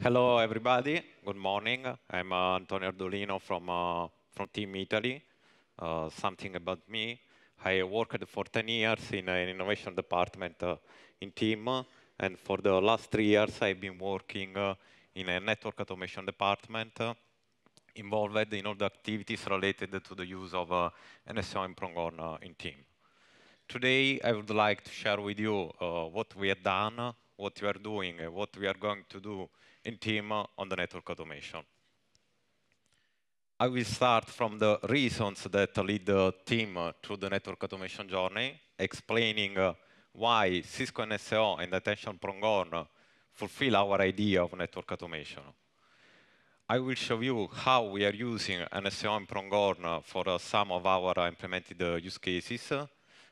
Hello, everybody. Good morning. I'm uh, Antonio Ardolino from, uh, from Team Italy. Uh, something about me. I worked for 10 years in an innovation department uh, in Team, uh, and for the last three years, I've been working uh, in a network automation department involved in all the activities related to the use of uh, NSO and Pronghorn in Team. Today, I would like to share with you what we have done, what we are doing, and what we are going to do in team on the network automation. I will start from the reasons that lead the team through the network automation journey, explaining uh, why Cisco NSO and Attention Pronghorn fulfill our idea of network automation. I will show you how we are using NSO and Pronghorn for uh, some of our implemented uh, use cases,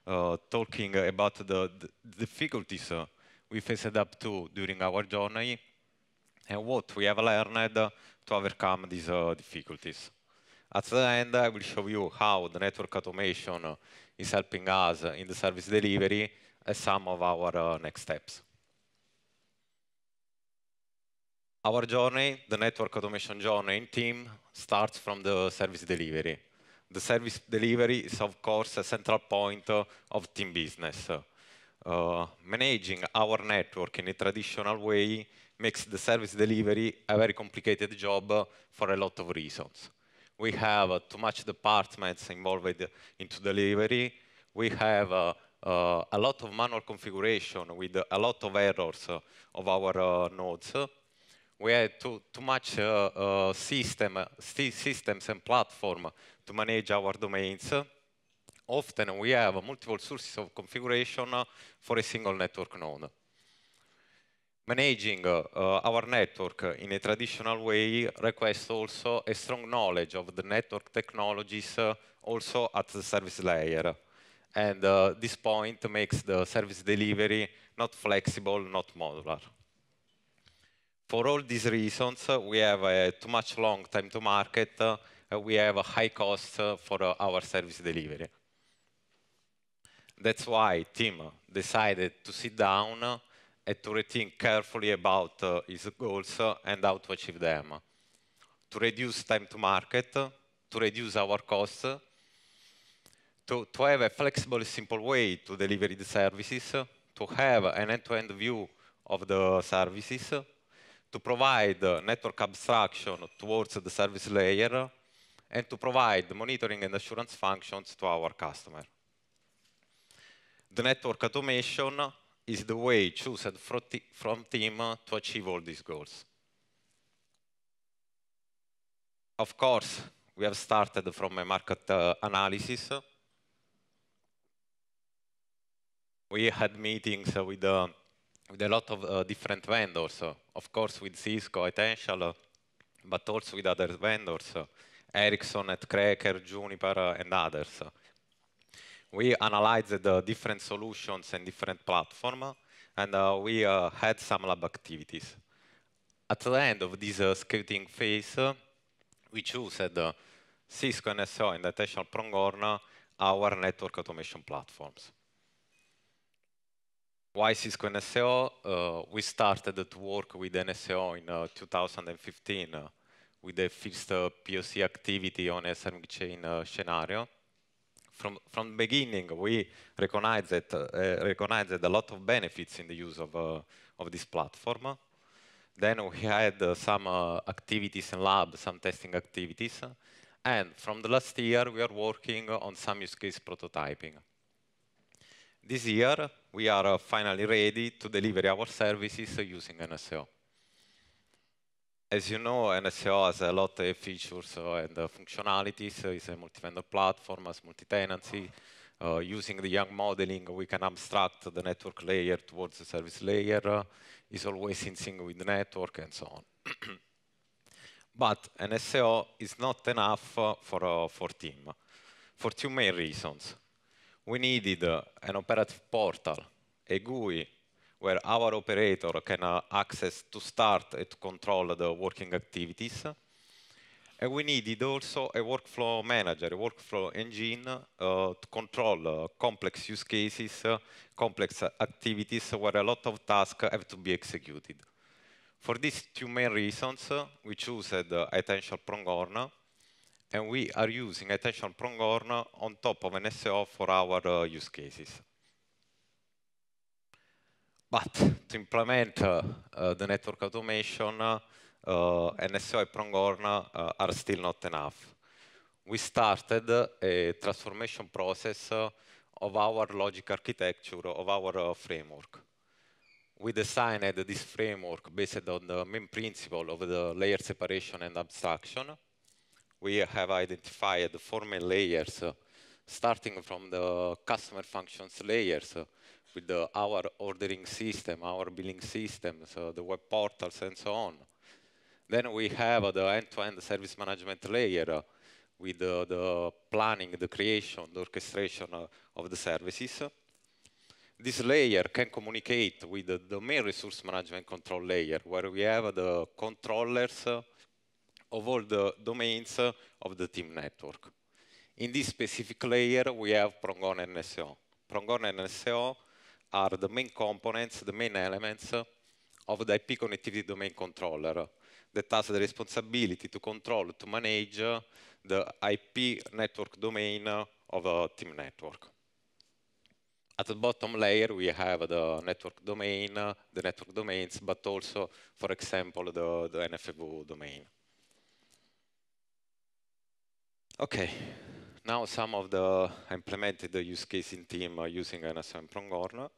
uh, talking about the, the difficulties uh, we faced up to during our journey, and what we have learned to overcome these uh, difficulties. At the end, I will show you how the network automation is helping us in the service delivery as some of our uh, next steps. Our journey, the network automation journey in team, starts from the service delivery. The service delivery is, of course, a central point of team business. Uh, managing our network in a traditional way makes the service delivery a very complicated job for a lot of reasons. We have uh, too much departments involved into delivery. We have uh, uh, a lot of manual configuration with a lot of errors of our nodes. We have too, too much system, systems and platform to manage our domains often we have multiple sources of configuration for a single network node managing uh, our network in a traditional way requires also a strong knowledge of the network technologies uh, also at the service layer. And uh, this point makes the service delivery not flexible, not modular. For all these reasons, uh, we have too much long time to market, uh, we have a high cost uh, for our service delivery. That's why team decided to sit down to rethink carefully about uh, goals uh, and how to achieve them, to reduce time to market, to reduce our costs, to, to have a flexible, simple way to deliver the services, to have an end-to-end -end view of the services, to provide uh, network abstraction towards the service layer, and to provide monitoring and assurance functions to our customer. The network automation is the way chosen from team to achieve all these goals. Of course, we have started from a market uh, analysis. We had meetings with, uh, with a lot of uh, different vendors, uh, of course with Cisco, Essential, uh, but also with other vendors, uh, Ericsson, at Cracker, Juniper, and others we analyzed the different solutions and different platform, and uh, we uh, had some lab activities. At the end of this uh, scouting phase, we chose Cisco NSO and Attention Pronghorn our network automation platforms. Why Cisco NSO? Uh, we started to work with NSO in uh, 2015 uh, with the first POC activity on a SMG chain scenario from from beginning we recognized that uh, a lot of benefits in the use of uh, of this platform. Then we had uh, some uh, activities in lab, some testing activities, and from the last year we are working on some use case prototyping. This year we are uh, finally ready to deliver our services using NSO. As you know, NSO has a lot of features uh, and functionalities. Uh, it's a multi-vendor platform, has multi-tenancy. Uh, using the young modeling, we can abstract the network layer towards the service layer. Uh, always in sync with the network and so on. but NSO is not enough uh, for, uh, for team, for two main reasons. We needed uh, an operative portal, a GUI where our operator can uh, access to start and to control the working activities. And we needed also a workflow manager, a workflow engine uh, to control uh, complex use cases, uh, complex uh, activities where a lot of tasks have to be executed. For these two main reasons, uh, we chose the attention pronghorn, and we are using attention pronghorn on top of an SEO for our use cases. But to implement uh, the network automation, uh, NSO and Pronghorn uh, are still not enough. We started a transformation process of our logic architecture, of our framework. We designed this framework based on the main principle of the layer separation and abstraction. We have identified four main layers, starting from the customer functions layers, with the, our ordering system, our billing system, so the web portals and so on. Then we have the end-to-end -end service management layer uh, with the, the, planning, the creation, the orchestration uh, of the services. This layer can communicate with the, domain main resource management control layer, where we have the controllers uh, of all the domains of the team network. In this specific layer, we have Prongon NSO. Prongon NSO are the main components, the main elements of the IP connectivity domain controller that has the responsibility to control, to manage the IP network domain of a team network. At the bottom layer, we have the network domain, the network domains, but also, for example, the, the NFV domain. Okay, now some of the implemented the use case in team uh, using NSM Prongorn.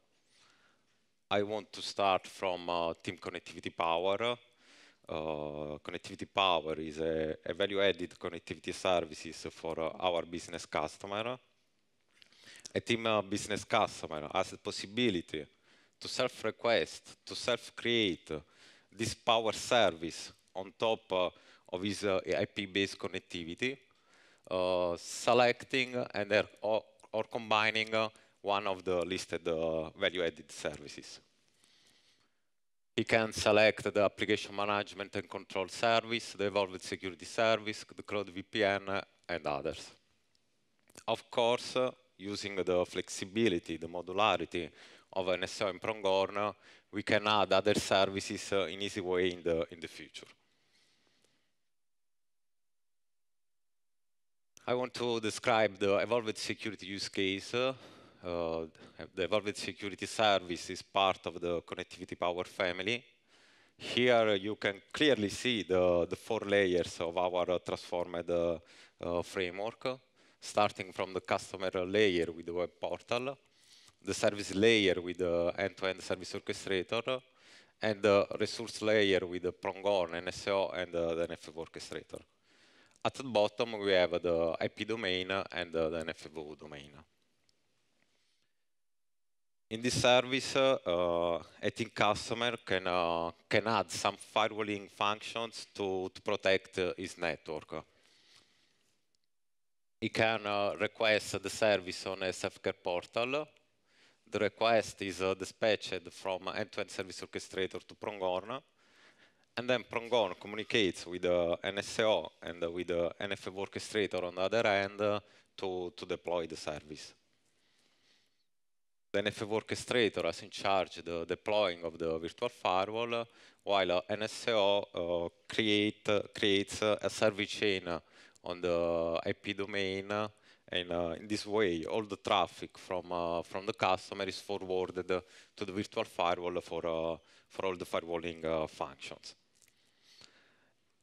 I want to start from uh, team connectivity power. Uh, connectivity power is a, a value-added connectivity services for uh, our business customer. A team uh, business customer has the possibility to self-request, to self-create this power service on top uh, of his IP-based connectivity uh, selecting uh, and or, or combining uh, one of the listed value-added services. He can select the application management and control service, the evolved security service, the cloud VPN, and others. Of course, using the flexibility, the modularity of NSO and Prongorn, we can add other services in easy way in the, in the future. I want to describe the evolved security use case. Uh, the evolved security service is part of the connectivity power family. Here uh, you can clearly see the, the four layers of our uh, transformed uh, framework, starting from the customer layer with the web portal, the service layer with the end-to-end -end service orchestrator, and the resource layer with the Pronghorn NSO, and the network orchestrator. At the bottom, we have the IP domain and the NFVO domain. In this service, uh, I think customer can, uh, can add some firewalling functions to, to protect uh, his network. He can uh, request the service on a self portal. The request is uh, dispatched from end-to-end -end service orchestrator to Pronghorn and then Prongon communicates with the uh, NSO and with the uh, NFV orchestrator on the other end uh, to, to deploy the service. The NFV orchestrator is in charge the deploying of the virtual firewall, while NSO create, creates a service chain on the IP domain and uh, in this way, all the traffic from, uh, from the customer is forwarded to the virtual firewall for, for all the firewalling functions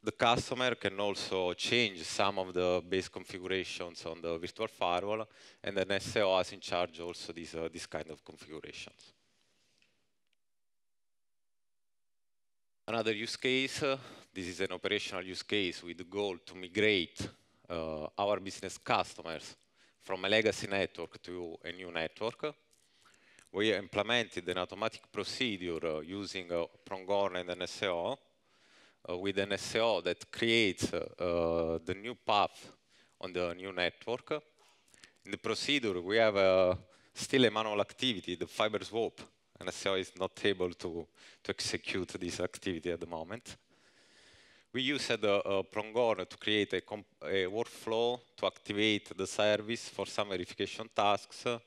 the customer can also change some of the base configurations on the virtual firewall, and then NSO is in charge also these, uh, these kind of configurations. Another use case, uh, this is an operational use case with the goal to migrate uh, our business customers from a legacy network to a new network. We implemented an automatic procedure uh, using uh, Prongorn and an uh, with an SEO that creates uh, uh, the new path on the new network. In the procedure, we have still a manual activity, the fiber swap, and SEO is not able to, to execute this activity at the moment. We used uh, Prongor to create a, a, workflow to activate the service for some verification tasks. Uh,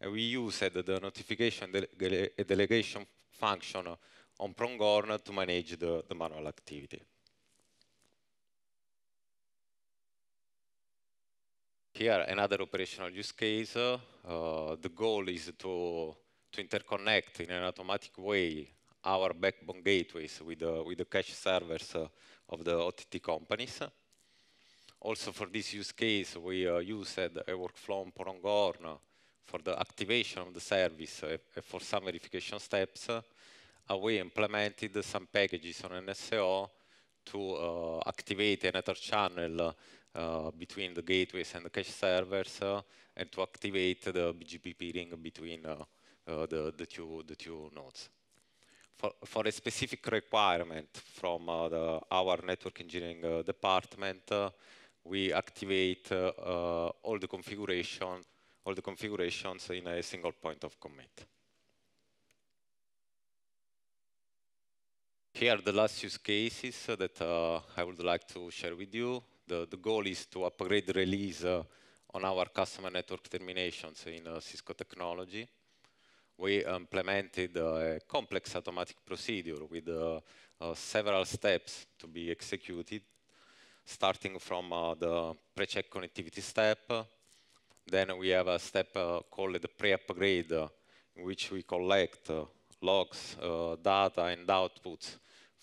and we used the notification de, de delegation function on Pronghorn to manage the, the manual activity. Here, another operational use case. Uh, the goal is to, to interconnect in an automatic way our backbone gateways with, uh, with the cache servers uh, of the OTT companies. Also for this use case, we uh, used a workflow on Pronghorn for the activation of the service and uh, for some verification steps uh, we implemented some packages on NSO to uh, activate another channel uh, between the gateways and the cache servers uh, and to activate the BGP peering between the, the, two, the two nodes. For, for a specific requirement from the, our network engineering department, we activate all the configuration all the configurations in a single point of commit. Here are the last use cases that uh, I would like to share with you. The, the goal is to upgrade release uh, on our customer network terminations in uh, Cisco technology. We implemented uh, a complex automatic procedure with uh, uh, several steps to be executed, starting from the pre-check connectivity step. Then we have a step called the pre-upgrade, in which we collect logs, data, and outputs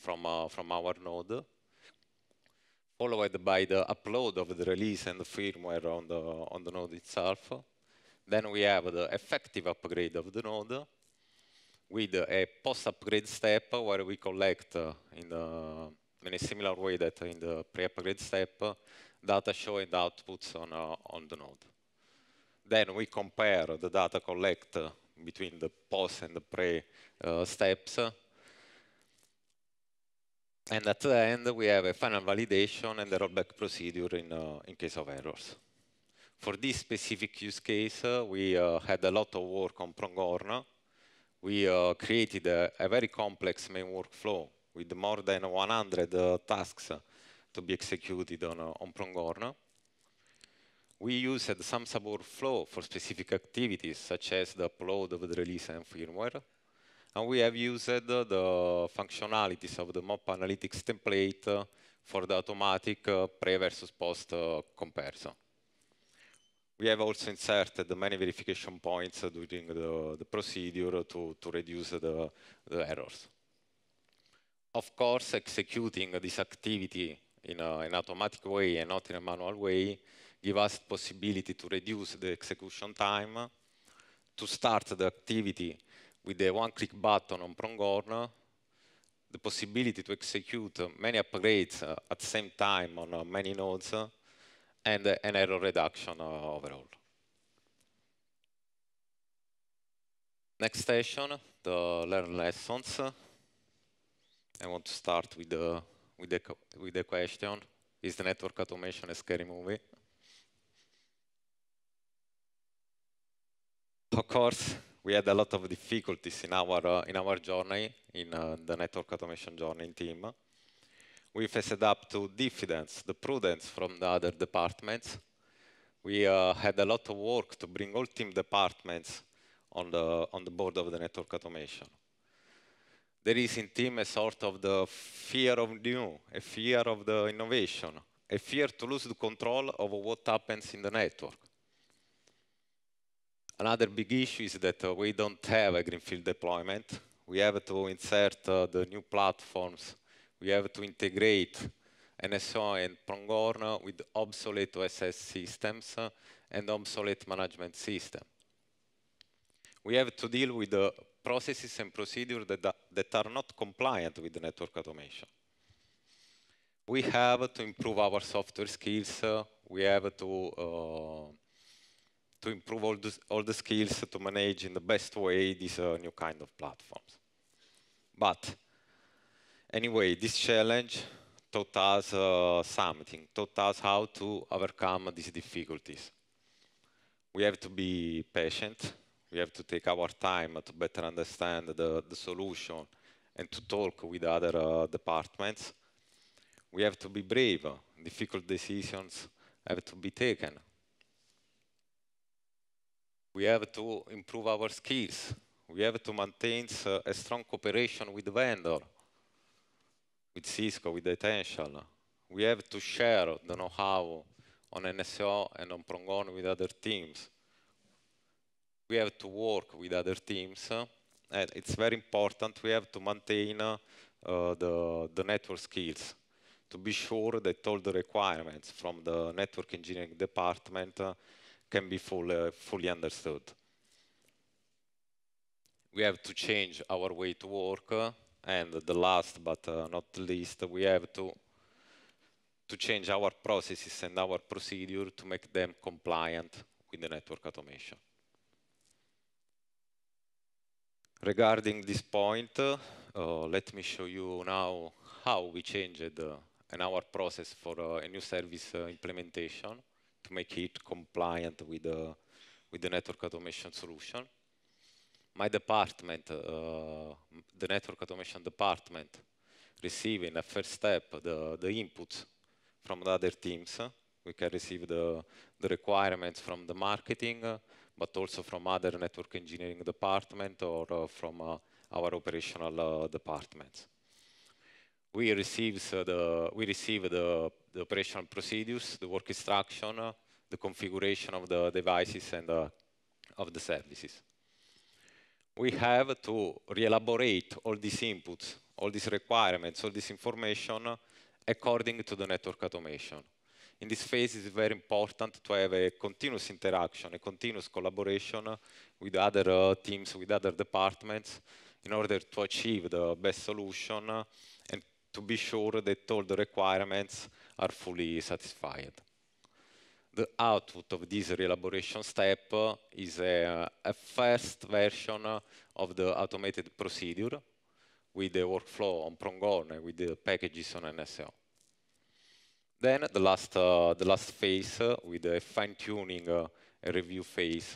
from, uh, from our node, followed by the upload of the release and the firmware on the, on the node itself. Then we have the effective upgrade of the node with a post-upgrade step where we collect uh, in, the, in a similar way that in the pre-upgrade step data showing the outputs on, uh, on the node. Then we compare the data collected uh, between the post and the pre uh, steps and at the end, we have a final validation and a rollback procedure in, uh, in case of errors. For this specific use case, uh, we uh, had a lot of work on Prongorn. We uh, created a, a, very complex main workflow with more than 100 uh, tasks uh, to be executed on, on Prongorn. We used some sub workflow for specific activities, such as the upload of the release and firmware, and we have used the functionalities of the map analytics template for the automatic uh, pre versus post uh, comparison. We have also inserted many verification points during the, the procedure to, to reduce the, the errors. Of course, executing this activity in a, an automatic way and not in a manual way give us the possibility to reduce the execution time, to start the activity with the one-click button on Prongorn, the possibility to execute many upgrades uh, at the same time on uh, many nodes, uh, and uh, an error reduction uh, overall. Next station, the learn lessons. I want to start with the, with the, with the question, is the network automation a scary movie? Of course, we had a lot of difficulties in our, uh, in our journey, in uh, the network automation journey team. We faced up to diffidence, the prudence from the other departments. We uh, had a lot of work to bring all team departments on the, on the board of the network automation. There is in team a sort of the fear of new, a fear of the innovation, a fear to lose the control of what happens in the network. Another big issue is that uh, we don't have a greenfield deployment. We have to insert uh, the new platforms. We have to integrate NSO and Pronghorn with obsolete OSS systems uh, and obsolete management system. We have to deal with the processes and procedures that, that are not compliant with the network automation. We have to improve our software skills. Uh, we have to uh, to improve all the, all the skills to manage in the best way these uh, new kind of platforms. But anyway, this challenge taught us uh, something, taught us how to overcome these difficulties. We have to be patient. We have to take our time to better understand the, the solution and to talk with other uh, departments. We have to be brave. Difficult decisions have to be taken we have to improve our skills. We have to maintain a strong cooperation with the vendor, with Cisco, with Essential. We have to share the know-how on NSO and on Prongon with other teams. We have to work with other teams. And it's very important we have to maintain uh, the, the network skills to be sure that all the requirements from the network engineering department uh, can be full, uh, fully understood. We have to change our way to work, uh, and the last but uh, not least, we have to, to change our processes and our procedure to make them compliant with the network automation. Regarding this point, uh, let me show you now how we changed in uh, our process for uh, a new service implementation to make it compliant with the, with the network automation solution. My department, uh, the network automation department, receiving a first step the, the inputs from the other teams. We can receive the, the requirements from the marketing, but also from other network engineering department or uh, from uh, our operational uh, departments. We, receives, uh, the, we receive the the operational procedures, the work instruction, uh, the configuration of the devices and uh, of the services. We have to re-elaborate all these inputs, all these requirements, all this information uh, according to the network automation. In this phase, it's very important to have a continuous interaction, a continuous collaboration with other uh, teams, with other departments, in order to achieve the best solution and to be sure that all the requirements are fully satisfied. The output of this elaboration step is a, a first version of the automated procedure with the workflow on Pronghorn and with the packages on NSO. Then the last, uh, the last phase uh, with a fine-tuning uh, review phase.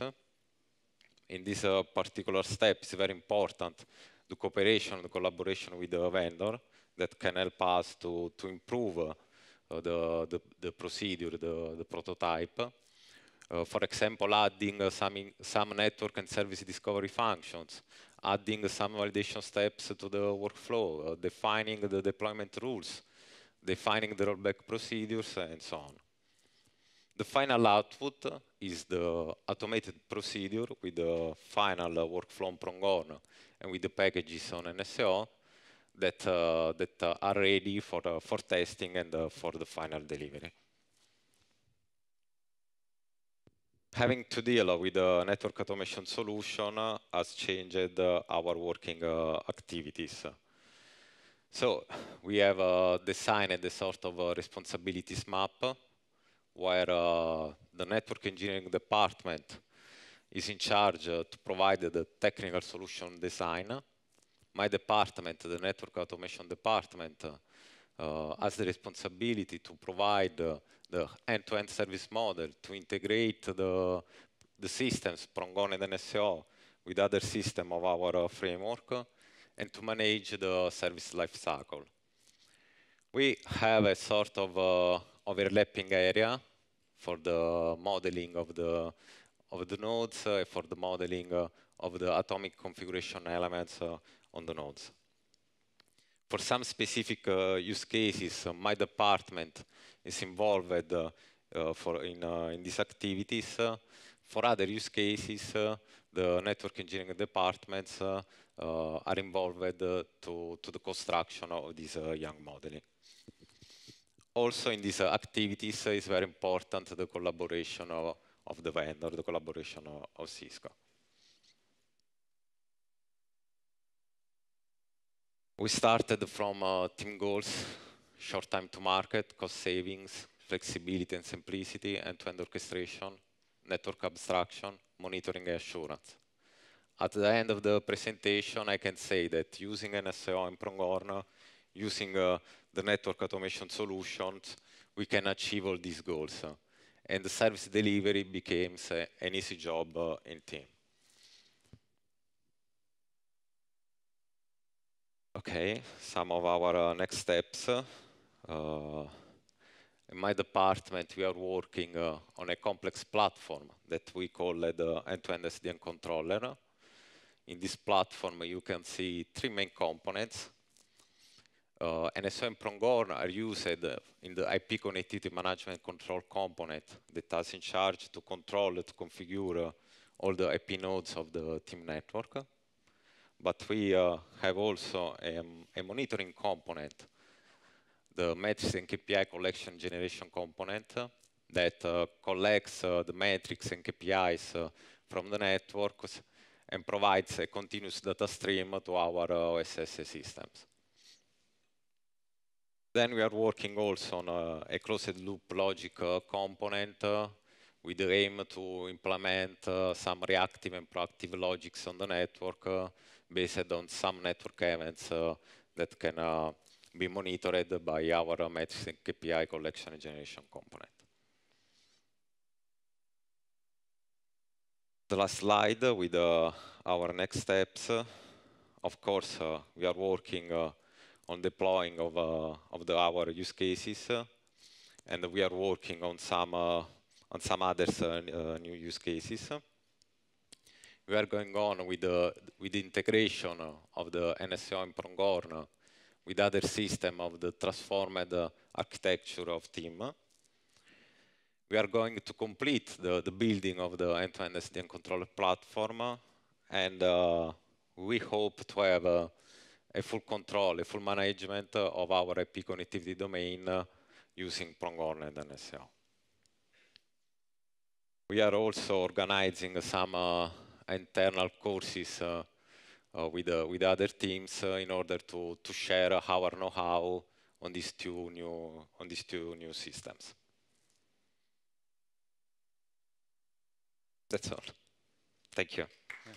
In this uh, particular step, it's very important the cooperation, the collaboration with the vendor that can help us to, to improve uh, the, the, the, procedure, the, the prototype. Uh, for example, adding some, in, some network and service discovery functions, adding some validation steps to the workflow, uh, defining the deployment rules, defining the rollback procedures, and so on. The final output is the automated procedure with the final workflow prong on and with the packages on NSO that, uh, that uh, are ready for, for testing and uh, for the final delivery. Having to deal with a network automation solution has changed our working activities. So we have uh, designed a sort of a responsibilities map where uh, the network engineering department is in charge uh, to provide the technical solution design my department, the network automation department, uh, mm-hmm. has the responsibility to provide uh, the end-to-end -end service model to integrate the, the systems from and NSO with other systems of our uh, framework and to manage the service lifecycle. We have a sort of uh, overlapping area for the modeling of the, of the nodes, uh, for the modeling uh, of the atomic configuration elements on the nodes. For some specific uh, use cases, uh, my department is involved uh, for in, in these activities. for other use cases, the network engineering departments are involved to, to the construction of this young modeling also in these uh, activities uh, is very important the collaboration of, of the vendor, the collaboration of, of Cisco. We started from uh, team goals, short time to market, cost savings, flexibility and simplicity, end-to-end -end orchestration, network abstraction, monitoring and assurance. At the end of the presentation, I can say that using NSO and Prongorn, using uh, the network automation solutions, we can achieve all these goals. And the service delivery becomes uh, an easy job uh, in team. okay, some of our uh, next steps. Uh, in my department, we are working uh, on a complex platform that we call the end-to-end SDN controller. In this platform, you can see three main components. Uh, NSO and Pronghorn are used in the IP connectivity management control component that is in charge to control, to configure uh, all the IP nodes of the team network but we uh, have also a, a monitoring component, the metrics and KPI collection generation component uh, that uh, collects the metrics and KPIs from the networks and provides a continuous data stream to our OSS systems. Then we are working also on a, a closed loop logic uh, component uh, with the aim to implement uh, some reactive and proactive logics on the network based on some network events uh, that can uh, be monitored by our matching KPI collection and generation component. The last slide with uh, our next steps. Of course, we are working on deploying of, of the, our use cases, and we are working on some, on some others new use cases we are going on with the, with the integration of the NSO in Prongorn with other system of the transformed architecture of team. We are going to complete the, the building of the end-to-end -end SDN controller platform, and uh, we hope to have uh, a full control, a full management of our IP connectivity domain uh, using Prongorn and NSO. We are also organizing some uh, internal courses uh, uh, with, uh, with other teams in order to, to share our know-how on these two new on these two new systems. That's all. Thank you. Yeah.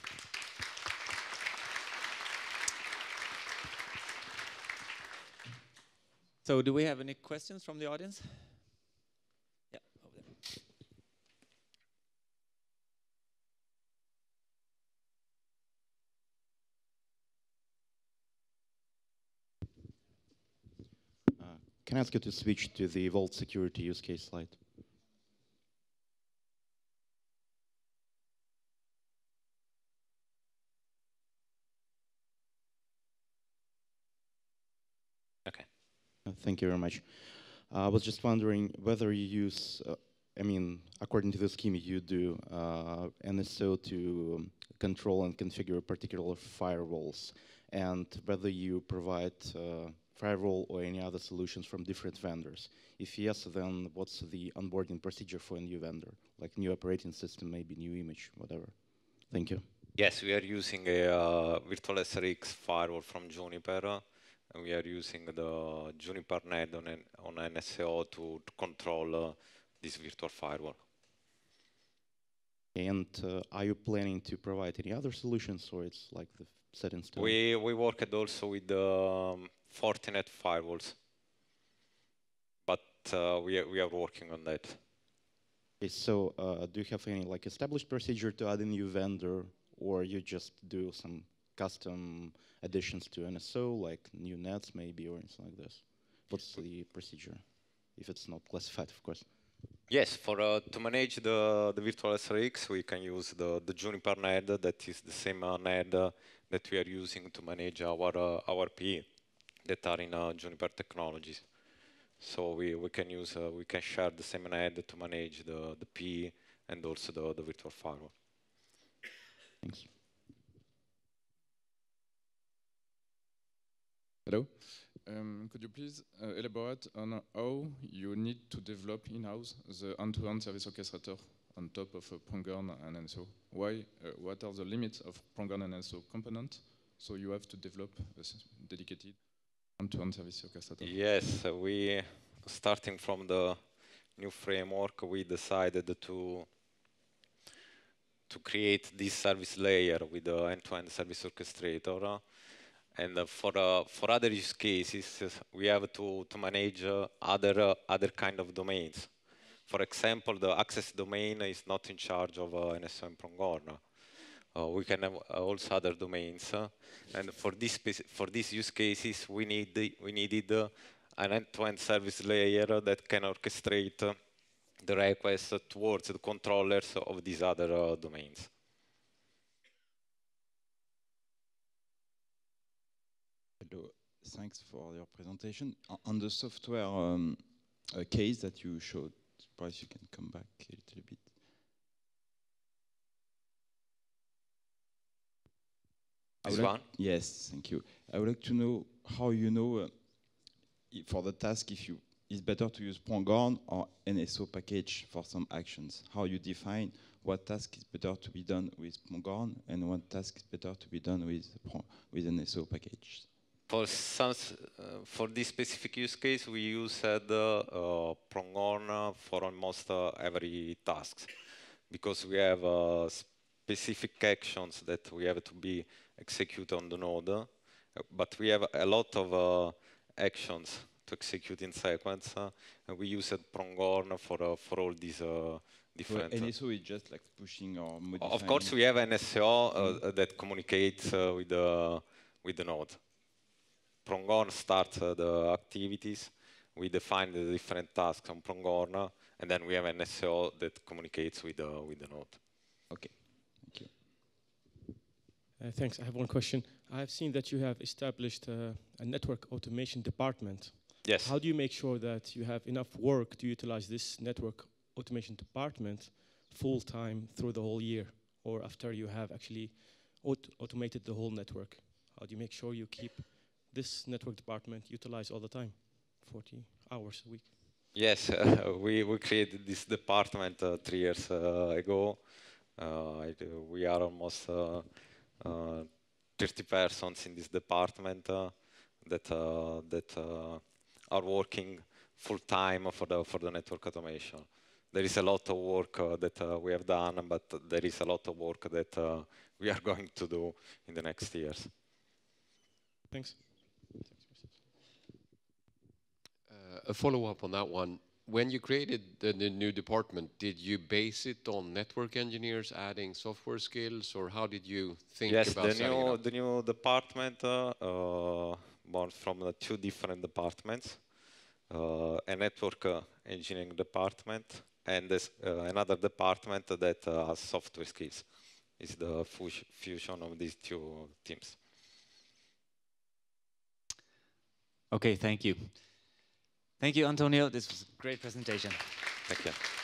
So do we have any questions from the audience? Can I ask you to switch to the Vault security use case slide? Okay. Uh, thank you very much. Uh, I was just wondering whether you use, uh, I mean, according to the scheme you do, uh, NSO to um, control and configure particular firewalls, and whether you provide uh, firewall or any other solutions from different vendors? If yes, then what's the onboarding procedure for a new vendor, like new operating system, maybe new image, whatever? Thank you. Yes, we are using a uh, virtual SRX firewall from Juniper. And we are using the Juniper Net on, on NSO to, to control uh, this virtual firewall. And uh, are you planning to provide any other solutions, or it's like the set in We we worked also with um, Fortinet firewalls. But uh, we, are, we are working on that. Okay, so uh, do you have any like established procedure to add a new vendor, or you just do some custom additions to NSO, like new nets maybe, or anything like this? What's the procedure, if it's not classified, of course? Yes, for uh, to manage the, the virtual SRX, we can use the, the Juniper NED, that is the same uh, that we are using to manage our, uh, our PE that are in uh, Juniper technologies. So we, we can use, uh, we can share the same head to manage the, the P and also the, the virtual firewall. Thank you. Hello. Um, could you please uh, elaborate on how you need to develop in-house the end-to-end -end service orchestrator on top of uh, Pronghorn and NSO? Why, uh, what are the limits of Pronghorn and NSO component? So you have to develop a dedicated Yes, we, starting from the new framework, we decided to to create this service layer with the end-to-end -end service orchestrator. And for, uh, for other use cases, we have to, to manage uh, other, other kind of domains. For example, the access domain is not in charge of an uh, SOM Prongorn. Uh, we can have also other domains. Uh, and for this for these use cases, we need we needed uh, an end-to-end -end service layer that can orchestrate uh, the request towards the controllers of these other domains. Hello, thanks for your presentation. On the software um, case that you showed, perhaps you can come back a little bit. This like, one? Yes, thank you. I would like to know how you know uh, for the task if you it's better to use Pongon or NSO package for some actions. How you define what task is better to be done with Pongon and what task is better to be done with with NSO package. For some, uh, for this specific use case, we used uh, uh, Pongon for almost uh, every task because we have a uh, specific actions that we have to be executed on the node, uh, but we have a lot of uh, actions to execute in sequence. Uh, and we use Pronghorn for, for all these different. Well, NSO is just like pushing or modifying. Of course, we have NSO uh, mm. that communicates uh, with the with the node. Pronghorn starts uh, the activities. We define the different tasks on Pronghorn, and then we have NSO that communicates with the with the node. Okay. Uh, thanks. I have one question. I have seen that you have established uh, a network automation department. Yes. How do you make sure that you have enough work to utilize this network automation department full time through the whole year or after you have actually aut automated the whole network? How do you make sure you keep this network department utilized all the time, 40 hours a week? Yes, uh, we, we created this department uh, three years uh, ago. Uh, it, we are almost uh, 30 persons in this department uh, that uh, that are working full time for the for the network automation. There is a lot of work that we have done, but there is a lot of work that we are going to do in the next years. Thanks. Uh, a follow-up on that one when you created the, the, new department, did you base it on network engineers adding software skills, or how did you think yes, about the new the new department uh, uh, born from the uh, two different departments, uh, a network uh, engineering department and this, uh, another department that has software skills. Is the fusion of these two teams. Okay, thank you. Thank you, Antonio. This was a great presentation. Thank you.